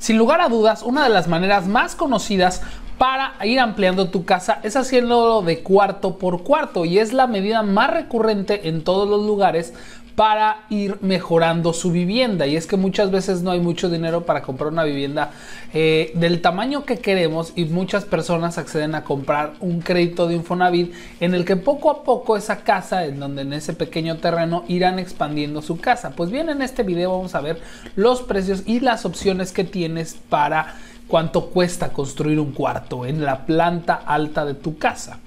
Sin lugar a dudas, una de las maneras más conocidas para ir ampliando tu casa es haciéndolo de cuarto por cuarto y es la medida más recurrente en todos los lugares para ir mejorando su vivienda. Y es que muchas veces no hay mucho dinero para comprar una vivienda eh, del tamaño que queremos y muchas personas acceden a comprar un crédito de Infonavit en el que poco a poco esa casa, en donde en ese pequeño terreno irán expandiendo su casa. Pues bien, en este video vamos a ver los precios y las opciones que tienes para cuánto cuesta construir un cuarto en la planta alta de tu casa.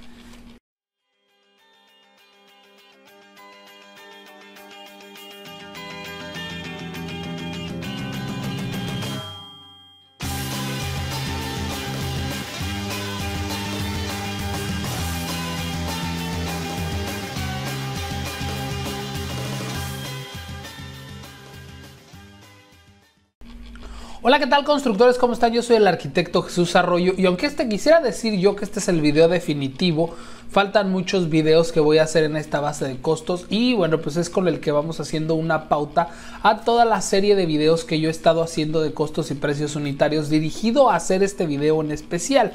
Hola, ¿qué tal constructores? ¿Cómo están? Yo soy el arquitecto Jesús Arroyo y aunque este quisiera decir yo que este es el video definitivo, faltan muchos videos que voy a hacer en esta base de costos y bueno, pues es con el que vamos haciendo una pauta a toda la serie de videos que yo he estado haciendo de costos y precios unitarios dirigido a hacer este video en especial.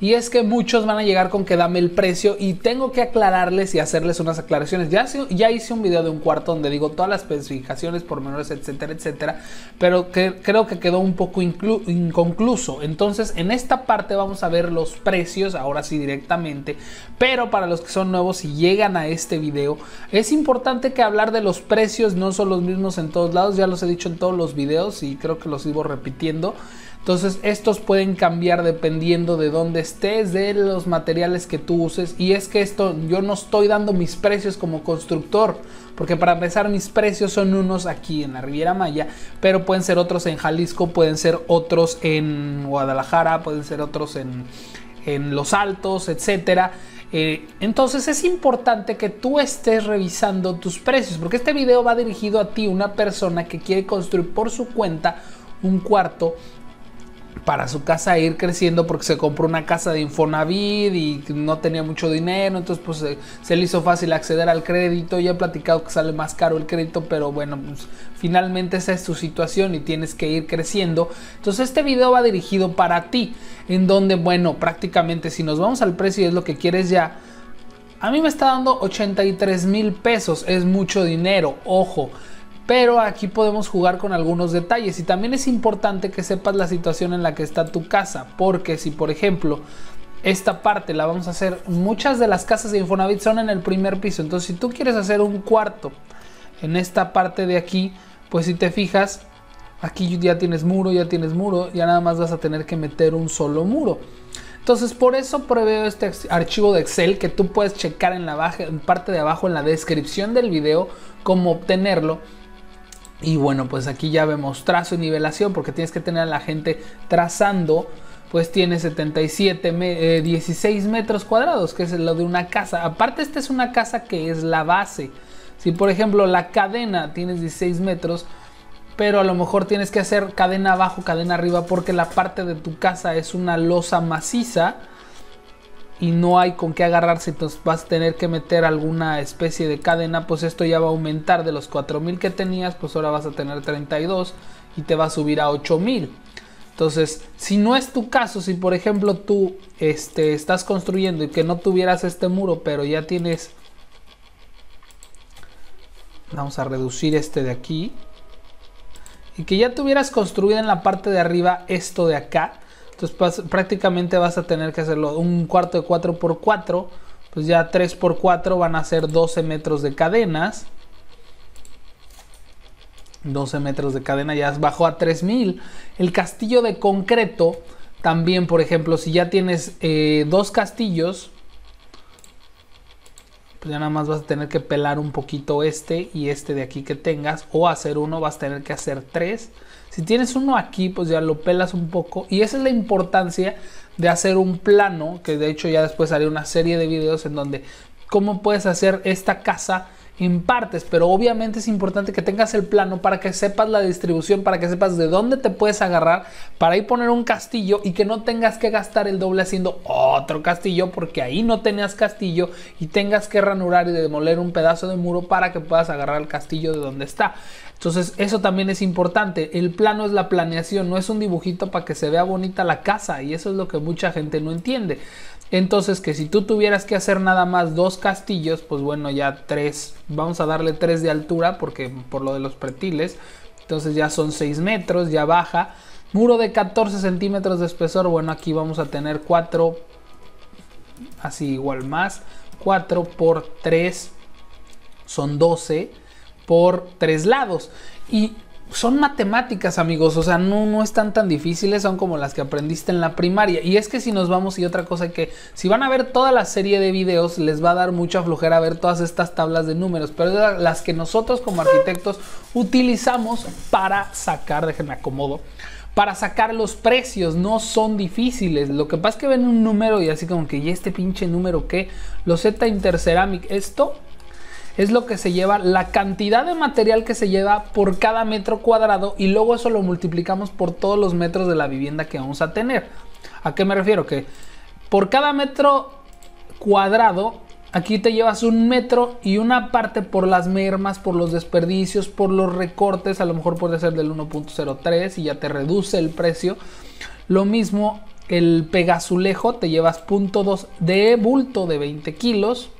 Y es que muchos van a llegar con que dame el precio y tengo que aclararles y hacerles unas aclaraciones. Ya, hice un video de un cuarto donde digo todas las especificaciones, pormenores, etcétera, etcétera. Pero que, creo que quedó un poco inconcluso. Entonces en esta parte vamos a ver los precios, ahora sí directamente. Pero para los que son nuevos y llegan a este video, es importante que hablar de los precios no son los mismos en todos lados. Ya los he dicho en todos los videos y creo que los sigo repitiendo. Entonces estos pueden cambiar dependiendo de dónde estés, de los materiales que tú uses. Y es que esto yo no estoy dando mis precios como constructor, porque para empezar mis precios son unos aquí en la Riviera Maya, pero pueden ser otros en Jalisco, pueden ser otros en Guadalajara, pueden ser otros en, Los Altos, etcétera. Eh, entonces es importante que tú estés revisando tus precios, porque este video va dirigido a ti, una persona que quiere construir por su cuenta un cuarto para su casa ir creciendo porque se compró una casa de Infonavit y no tenía mucho dinero, entonces pues se, se le hizo fácil acceder al crédito, ya he platicado que sale más caro el crédito, pero bueno, pues, finalmente esa es tu situación y tienes que ir creciendo. Entonces este video va dirigido para ti, en donde bueno, prácticamente si nos vamos al precio y es lo que quieres ya, a mí me está dando 83 mil pesos, es mucho dinero, ojo pero aquí podemos jugar con algunos detalles y también es importante que sepas la situación en la que está tu casa, porque si por ejemplo esta parte la vamos a hacer, muchas de las casas de Infonavit son en el primer piso, entonces si tú quieres hacer un cuarto en esta parte de aquí, pues si te fijas, aquí ya tienes muro, ya tienes muro, ya nada más vas a tener que meter un solo muro. Entonces por eso preveo este archivo de Excel que tú puedes checar en la parte de abajo en la descripción del video cómo obtenerlo y bueno, pues aquí ya vemos trazo y nivelación porque tienes que tener a la gente trazando. Pues tiene 77, 16 eh, metros cuadrados, que es lo de una casa. Aparte, esta es una casa que es la base. Si por ejemplo la cadena tienes 16 metros, pero a lo mejor tienes que hacer cadena abajo, cadena arriba, porque la parte de tu casa es una losa maciza y no hay con qué agarrarse, entonces vas a tener que meter alguna especie de cadena, pues esto ya va a aumentar de los 4000 que tenías, pues ahora vas a tener 32 y te va a subir a 8000. Entonces, si no es tu caso, si por ejemplo tú este, estás construyendo y que no tuvieras este muro, pero ya tienes... Vamos a reducir este de aquí. Y que ya tuvieras construido en la parte de arriba esto de acá entonces pues, prácticamente vas a tener que hacerlo un cuarto de 4x4. Pues ya 3x4 van a ser 12 metros de cadenas. 12 metros de cadena ya bajó a 3000. El castillo de concreto también, por ejemplo, si ya tienes eh, dos castillos, pues ya nada más vas a tener que pelar un poquito este y este de aquí que tengas, o hacer uno, vas a tener que hacer tres. Si tienes uno aquí, pues ya lo pelas un poco. Y esa es la importancia de hacer un plano, que de hecho ya después haré una serie de videos en donde cómo puedes hacer esta casa en partes, pero obviamente es importante que tengas el plano para que sepas la distribución, para que sepas de dónde te puedes agarrar para ahí poner un castillo y que no tengas que gastar el doble haciendo otro castillo porque ahí no tenías castillo y tengas que ranurar y demoler un pedazo de muro para que puedas agarrar el castillo de donde está. Entonces eso también es importante. El plano es la planeación, no es un dibujito para que se vea bonita la casa y eso es lo que mucha gente no entiende. Entonces que si tú tuvieras que hacer nada más dos castillos, pues bueno, ya tres, vamos a darle tres de altura porque por lo de los pretiles, entonces ya son seis metros, ya baja. Muro de 14 centímetros de espesor, bueno, aquí vamos a tener cuatro, así igual más, 4 por 3 son 12 por tres lados. Y son matemáticas, amigos, o sea, no, están tan difíciles, son como las que aprendiste en la primaria. Y es que si nos vamos y otra cosa que si van a ver toda la serie de videos, les va a dar mucha flojera ver todas estas tablas de números, pero las que nosotros como arquitectos utilizamos para sacar, déjenme acomodo, para sacar los precios, no son difíciles. Lo que pasa es que ven un número y así como que, ¿y este pinche número qué? Los Z interceramic, esto es lo que se lleva, la cantidad de material que se lleva por cada metro cuadrado y luego eso lo multiplicamos por todos los metros de la vivienda que vamos a tener. ¿A qué me refiero? Que por cada metro cuadrado Aquí te llevas un metro y una parte por las mermas, por los desperdicios, por los recortes. A lo mejor puede ser del 1.03 y ya te reduce el precio. Lo mismo el pegazulejo, te llevas 0.2 de bulto de 20 kilos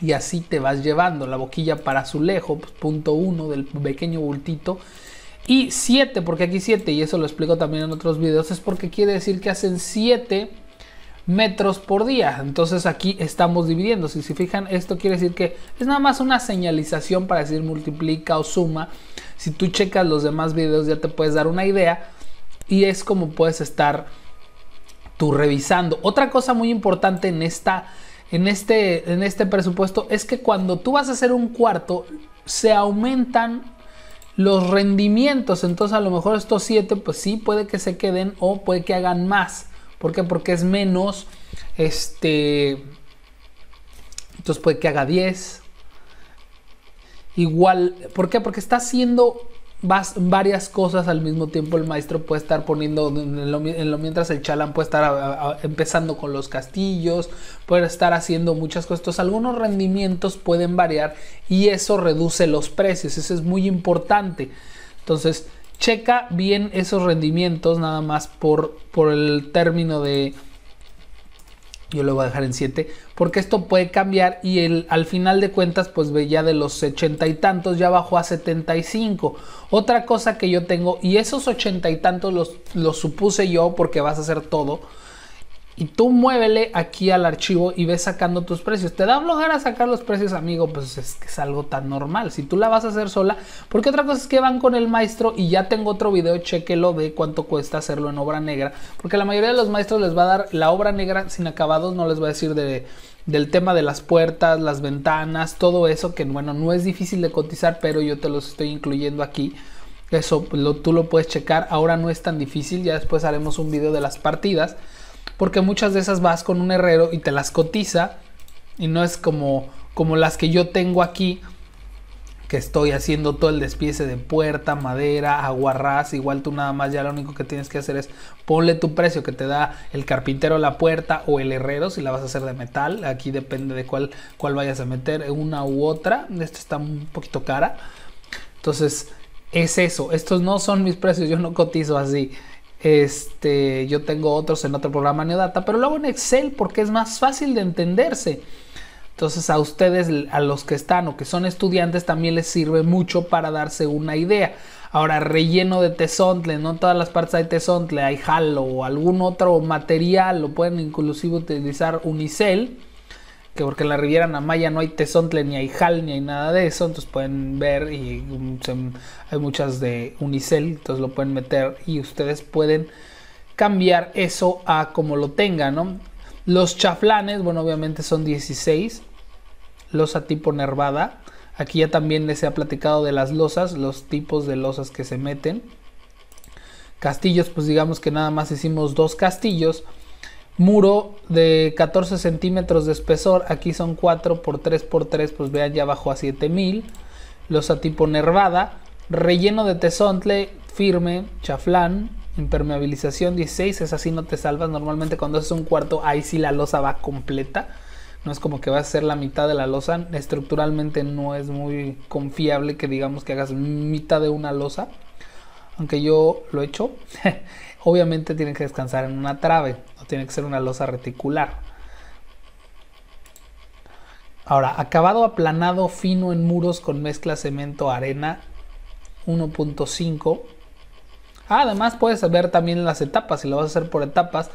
y así te vas llevando la boquilla para su lejos pues, punto 1 del pequeño bultito. Y 7, porque aquí 7, y eso lo explico también en otros videos, es porque quiere decir que hacen 7 metros por día. Entonces aquí estamos dividiendo. Si se fijan, esto quiere decir que es nada más una señalización para decir multiplica o suma. Si tú checas los demás videos ya te puedes dar una idea y es como puedes estar tú revisando. Otra cosa muy importante en esta en este, en este presupuesto es que cuando tú vas a hacer un cuarto, se aumentan los rendimientos. Entonces a lo mejor estos siete pues sí, puede que se queden o puede que hagan más. ¿Por qué? Porque es menos, este... Entonces puede que haga 10. Igual, ¿por qué? Porque está haciendo varias cosas al mismo tiempo. El maestro puede estar poniendo, en lo, mientras el chalán puede estar empezando con los castillos, puede estar haciendo muchas cosas. algunos rendimientos pueden variar y eso reduce los precios. Eso es muy importante. Entonces, checa bien esos rendimientos nada más por, por el término de yo lo voy a dejar en 7 porque esto puede cambiar y el, al final de cuentas pues ya de los 80 y tantos ya bajó a 75. Otra cosa que yo tengo y esos 80 y tantos los, los supuse yo porque vas a hacer todo y tú muévele aquí al archivo y ves sacando tus precios. Te da a sacar los precios, amigo, pues es que es algo tan normal. Si tú la vas a hacer sola, porque otra cosa es que van con el maestro y ya tengo otro video, chequelo de cuánto cuesta hacerlo en obra negra, porque la mayoría de los maestros les va a dar la obra negra sin acabados, no les va a decir de del tema de las puertas, las ventanas, todo eso que bueno, no es difícil de cotizar, pero yo te los estoy incluyendo aquí. Eso tú lo puedes checar, ahora no es tan difícil, ya después haremos un video de las partidas porque muchas de esas vas con un herrero y te las cotiza y no es como, como las que yo tengo aquí que estoy haciendo todo el despiece de puerta, madera, aguarrás, igual tú nada más ya lo único que tienes que hacer es ponle tu precio que te da el carpintero la puerta o el herrero si la vas a hacer de metal, aquí depende de cuál, cuál vayas a meter, una u otra, esta está un poquito cara, entonces es eso, estos no son mis precios, yo no cotizo así, este, yo tengo otros en otro programa Neodata, pero lo hago en Excel porque es más fácil de entenderse. Entonces a ustedes, a los que están o que son estudiantes, también les sirve mucho para darse una idea. Ahora, relleno de tesontle, no todas las partes hay tesontle, hay halo o algún otro material, lo pueden inclusive utilizar unicel porque en la Riviera Namaya no hay tesontle, ni hay Jal, ni hay nada de eso, entonces pueden ver y mm, hay muchas de Unicel, entonces lo pueden meter y ustedes pueden cambiar eso a como lo tengan, Los chaflanes, bueno, obviamente son 16, losa tipo nervada, aquí ya también les he platicado de las losas, los tipos de losas que se meten, castillos, pues digamos que nada más hicimos dos castillos, muro de 14 centímetros de espesor, aquí son 4 por 3 por 3, pues vean ya bajó a 7000. Losa tipo nervada, relleno de tesontle, firme, chaflán, impermeabilización 16, es así no te salvas, normalmente cuando haces un cuarto ahí sí la losa va completa. No es como que va a ser la mitad de la losa, estructuralmente no es muy confiable que digamos que hagas mitad de una losa aunque yo lo he hecho, obviamente tiene que descansar en una trave no tiene que ser una losa reticular. Ahora, acabado aplanado fino en muros con mezcla cemento arena 1.5. Ah, además puedes ver también las etapas, si lo vas a hacer por etapas.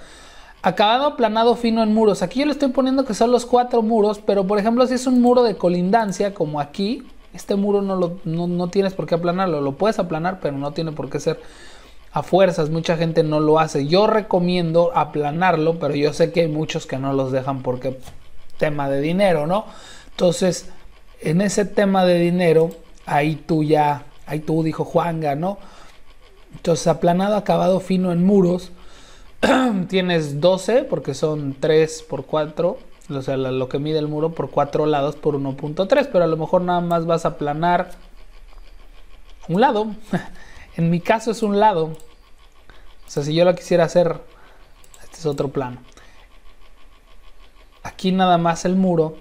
Acabado aplanado fino en muros. Aquí yo le estoy poniendo que son los cuatro muros, pero por ejemplo si es un muro de colindancia como aquí, este muro no, lo, no, tienes por qué aplanarlo, lo puedes aplanar, pero no tiene por qué ser a fuerzas, mucha gente no lo hace. Yo recomiendo aplanarlo, pero yo sé que hay muchos que no los dejan porque tema de dinero, ¿no? Entonces, en ese tema de dinero, ahí tú ya, ahí tú dijo Juanga, ¿no? Entonces, aplanado, acabado fino en muros, tienes 12, porque son 3 por 4, o sea, lo que mide el muro por cuatro lados por 1.3, pero a lo mejor nada más vas a aplanar un lado. en mi caso es un lado. O sea, si yo lo quisiera hacer, este es otro plano. Aquí nada más el muro,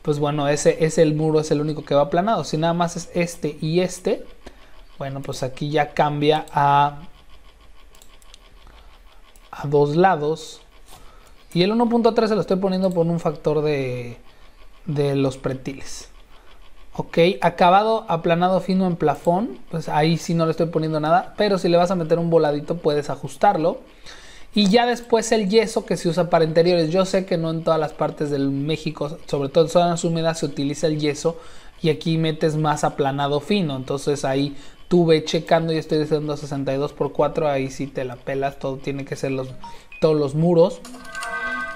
pues bueno, ese es el muro, es el único que va aplanado. Si nada más es este y este, bueno, pues aquí ya cambia a, a dos lados y el 1.3 se lo estoy poniendo por un factor de, los pretiles. Ok, acabado aplanado fino en plafón, pues ahí sí no le estoy poniendo nada, pero si le vas a meter un voladito puedes ajustarlo. Y ya después el yeso que se usa para interiores. Yo sé que no en todas las partes del México, sobre todo en zonas húmedas, se utiliza el yeso y aquí metes más aplanado fino. Entonces ahí tuve checando y estoy diciendo 62 por 4, ahí sí te la pelas, todo tiene que ser los, todos los muros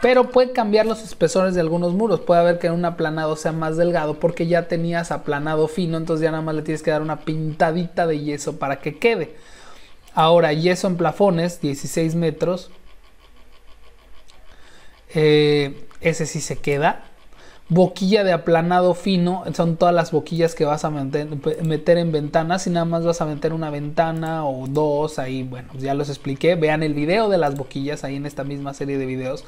pero puede cambiar los espesores de algunos muros. Puede haber que un aplanado sea más delgado porque ya tenías aplanado fino, entonces ya nada más le tienes que dar una pintadita de yeso para que quede. Ahora, yeso en plafones, 16 metros. Eh, ese sí se queda. Boquilla de aplanado fino, son todas las boquillas que vas a meter, meter en ventanas y nada más vas a meter una ventana o dos, ahí bueno, ya los expliqué, vean el video de las boquillas ahí en esta misma serie de videos.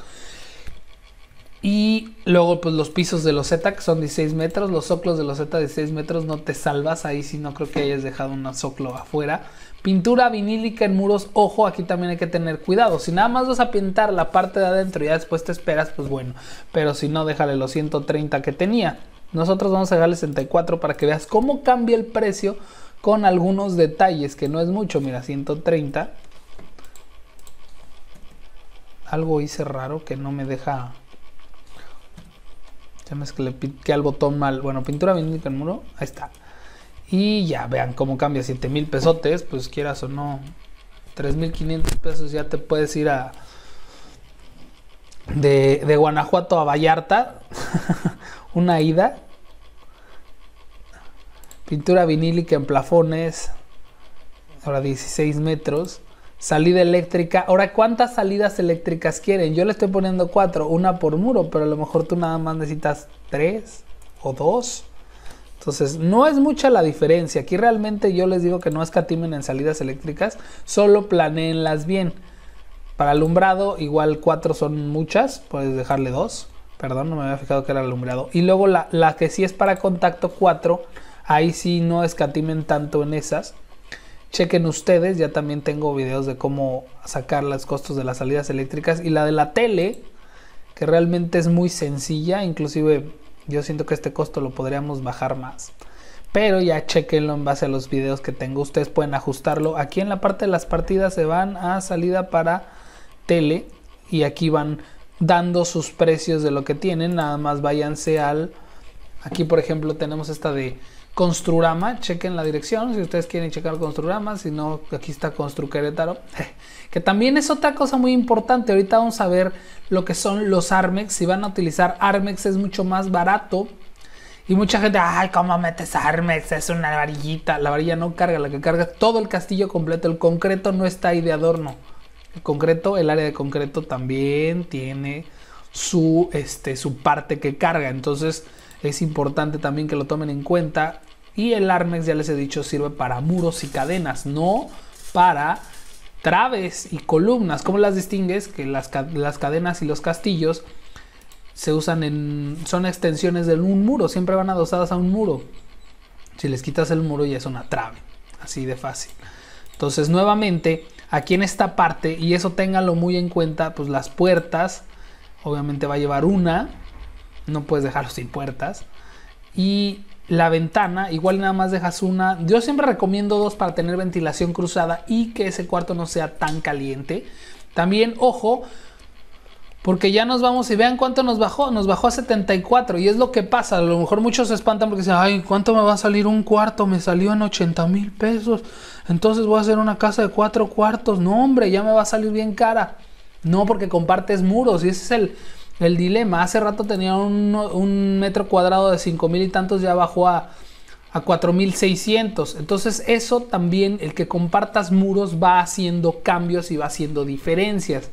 Y luego, pues los pisos de los Z, que son 16 metros, los soclos de los Z de 16 metros, no te salvas. Ahí si no creo que hayas dejado un soclo afuera. Pintura vinílica en muros, ojo, aquí también hay que tener cuidado. Si nada más vas a pintar la parte de adentro y ya después te esperas, pues bueno. Pero si no, déjale los 130 que tenía. Nosotros vamos a dejarle 64 para que veas cómo cambia el precio con algunos detalles, que no es mucho. Mira, 130. Algo hice raro que no me deja que le al botón mal. Bueno, pintura vinílica en muro, ahí está. Y ya vean cómo cambia, 7 mil pesotes, pues quieras o no, 3.500 pesos ya te puedes ir a... De, de Guanajuato a Vallarta, una ida. Pintura vinílica en plafones, ahora 16 metros salida eléctrica. Ahora, ¿cuántas salidas eléctricas quieren? Yo le estoy poniendo cuatro, una por muro, pero a lo mejor tú nada más necesitas tres o dos. Entonces, no es mucha la diferencia. Aquí realmente yo les digo que no escatimen en salidas eléctricas, solo planeenlas bien. Para alumbrado, igual cuatro son muchas, puedes dejarle dos. Perdón, no me había fijado que era alumbrado. Y luego la, la que sí es para contacto 4, ahí sí no escatimen tanto en esas Chequen ustedes, ya también tengo videos de cómo sacar los costos de las salidas eléctricas y la de la tele, que realmente es muy sencilla, inclusive yo siento que este costo lo podríamos bajar más. Pero ya chequenlo en base a los videos que tengo. Ustedes pueden ajustarlo. Aquí en la parte de las partidas se van a salida para tele. Y aquí van dando sus precios de lo que tienen. Nada más váyanse al... Aquí por ejemplo tenemos esta de Construrama, chequen la dirección si ustedes quieren checar Construrama, si no, aquí está Constru que también es otra cosa muy importante. Ahorita vamos a ver lo que son los Armex, si van a utilizar Armex es mucho más barato. Y mucha gente, ay, ¿cómo metes Armex? Es una varillita. La varilla no carga, la que carga todo el castillo completo. El concreto no está ahí de adorno. El concreto, el área de concreto también tiene su, este, su parte que carga. Entonces, es importante también que lo tomen en cuenta. Y el armex ya les he dicho, sirve para muros y cadenas, no para traves y columnas. ¿Cómo las distingues? Que las, las cadenas y los castillos se usan en. son extensiones de un muro, siempre van adosadas a un muro. Si les quitas el muro ya es una trave, así de fácil. Entonces, nuevamente, aquí en esta parte, y eso ténganlo muy en cuenta, pues las puertas, obviamente va a llevar una, no puedes dejarlo sin puertas. Y la ventana, igual nada más dejas una. Yo siempre recomiendo dos para tener ventilación cruzada y que ese cuarto no sea tan caliente. También, ojo, porque ya nos vamos y vean cuánto nos bajó. Nos bajó a 74 y es lo que pasa. A lo mejor muchos se espantan porque dicen, ay, ¿cuánto me va a salir un cuarto? Me salió en 80 mil pesos. Entonces voy a hacer una casa de cuatro cuartos. No, hombre, ya me va a salir bien cara. No, porque compartes muros y ese es el el dilema. Hace rato tenía un, metro cuadrado de 5.000 y tantos, ya bajó a, a 4.600. Entonces eso también, el que compartas muros va haciendo cambios y va haciendo diferencias.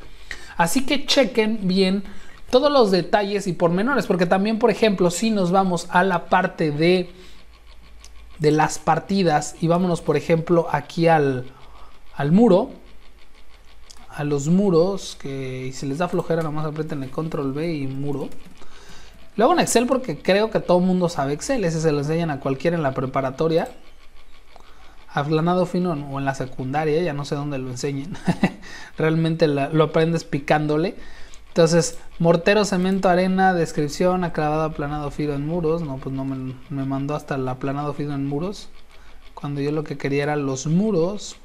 Así que chequen bien todos los detalles y pormenores, porque también, por ejemplo, si nos vamos a la parte de, de las partidas y vámonos, por ejemplo, aquí al, al muro, a los muros, que si les da flojera nomás aprieten el control B y muro. Lo hago en Excel porque creo que todo el mundo sabe Excel, ese se lo enseñan a cualquiera en la preparatoria. aplanado fino o en la secundaria, ya no sé dónde lo enseñen. Realmente lo aprendes picándole. Entonces, mortero, cemento, arena, descripción, aclavado, aplanado, fino en muros. No, pues no me, mandó hasta el aplanado, fino en muros. Cuando yo lo que quería era los muros.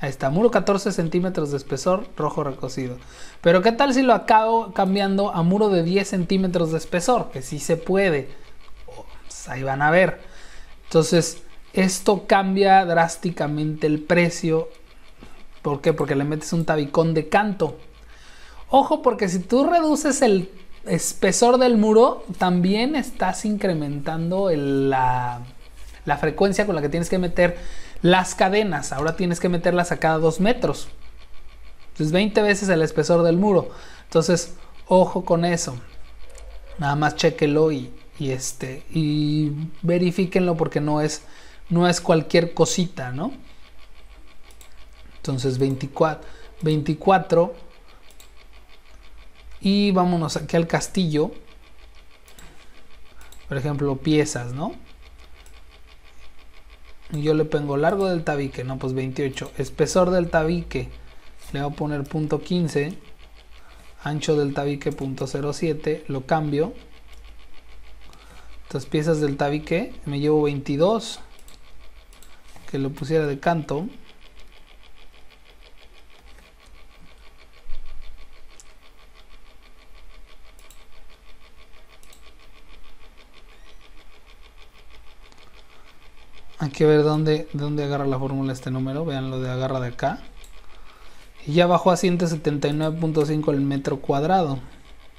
Ahí está, muro 14 centímetros de espesor, rojo recocido. Pero ¿qué tal si lo acabo cambiando a muro de 10 centímetros de espesor? Que sí se puede. Pues, ahí van a ver. Entonces, esto cambia drásticamente el precio. ¿Por qué? Porque le metes un tabicón de canto. Ojo, porque si tú reduces el espesor del muro, también estás incrementando la, la frecuencia con la que tienes que meter las cadenas, ahora tienes que meterlas a cada dos metros. Entonces 20 veces el espesor del muro. Entonces, ojo con eso. Nada más chequelo y, y este. Y verifíquenlo porque no es. No es cualquier cosita, ¿no? Entonces 24. 24. Y vámonos aquí al castillo. Por ejemplo, piezas, ¿no? yo le pongo largo del tabique, no, pues 28. Espesor del tabique, le voy a poner punto 15. Ancho del tabique, punto 07. Lo cambio. Estas piezas del tabique, me llevo 22. Que lo pusiera de canto. Hay que ver dónde, dónde agarra la fórmula este número. Vean lo de agarra de acá. Y ya bajó a 179.5 el metro cuadrado.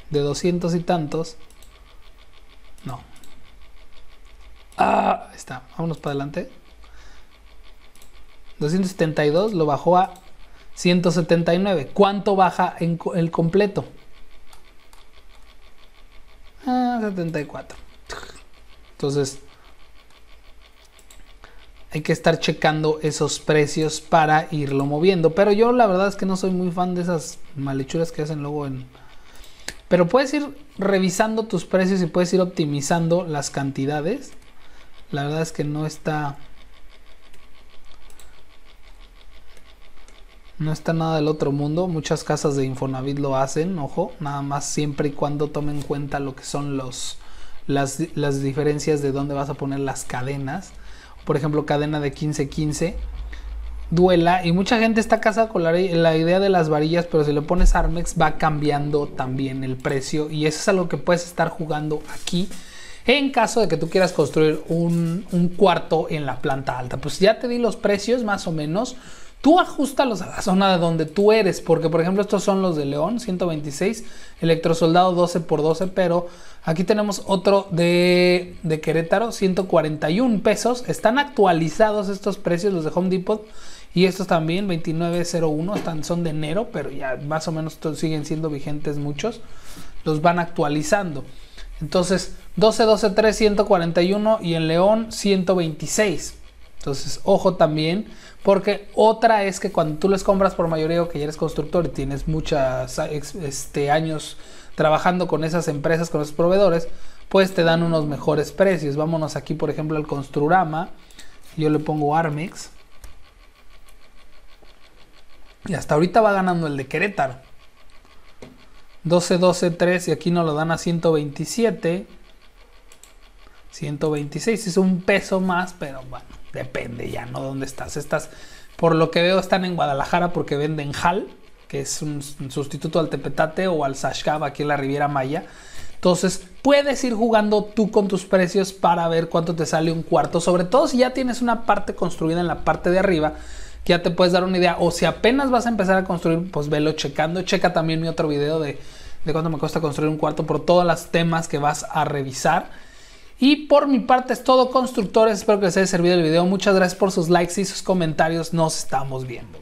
De 200 y tantos. No. Ah, ahí está. Vámonos para adelante. 272 lo bajó a 179. ¿Cuánto baja en el completo? 74. Ah, Entonces, hay que estar checando esos precios para irlo moviendo. Pero yo la verdad es que no soy muy fan de esas malhechuras que hacen luego en... Pero puedes ir revisando tus precios y puedes ir optimizando las cantidades. La verdad es que no está... No está nada del otro mundo. Muchas casas de Infonavit lo hacen, ojo. Nada más siempre y cuando tomen en cuenta lo que son los, las, las diferencias de dónde vas a poner las cadenas por ejemplo, cadena de 15-15, duela. Y mucha gente está casada con la, idea de las varillas, pero si le pones Armex va cambiando también el precio. Y eso es algo que puedes estar jugando aquí. En caso de que tú quieras construir un cuarto en la planta alta, pues ya te di los precios más o menos. Tú ajustalos a la zona de donde tú eres, porque por ejemplo estos son los de León 126, Electrosoldado 12 por 12, pero aquí tenemos otro de, Querétaro 141 pesos. Están actualizados estos precios, los de Home Depot. Y estos también, 2901, están, son de enero, pero ya más o menos siguen siendo vigentes muchos. Los van actualizando. Entonces, 12, 12, 141 y en León 126. Entonces, ojo también. Porque otra es que cuando tú les compras por mayoría o que ya eres constructor y tienes muchos este, años trabajando con esas empresas, con esos proveedores, pues te dan unos mejores precios. Vámonos aquí, por ejemplo, al Construrama. Yo le pongo Armix Y hasta ahorita va ganando el de Querétaro. 12, 12, 3 y aquí nos lo dan a 127. 126 es un peso más, pero bueno depende ya, ¿no? ¿Dónde estás? Estas, por lo que veo, están en Guadalajara porque venden hal, que es un, sustituto al Tepetate o al Sashkab aquí en la Riviera Maya. Entonces, puedes ir jugando tú con tus precios para ver cuánto te sale un cuarto, sobre todo si ya tienes una parte construida en la parte de arriba ya te puedes dar una idea. O si apenas vas a empezar a construir, pues velo checando. Checa también mi otro video de, de cuánto me cuesta construir un cuarto por todos los temas que vas a revisar. Y por mi parte es todo constructores, espero que les haya servido el video. Muchas gracias por sus likes y sus comentarios. Nos estamos viendo.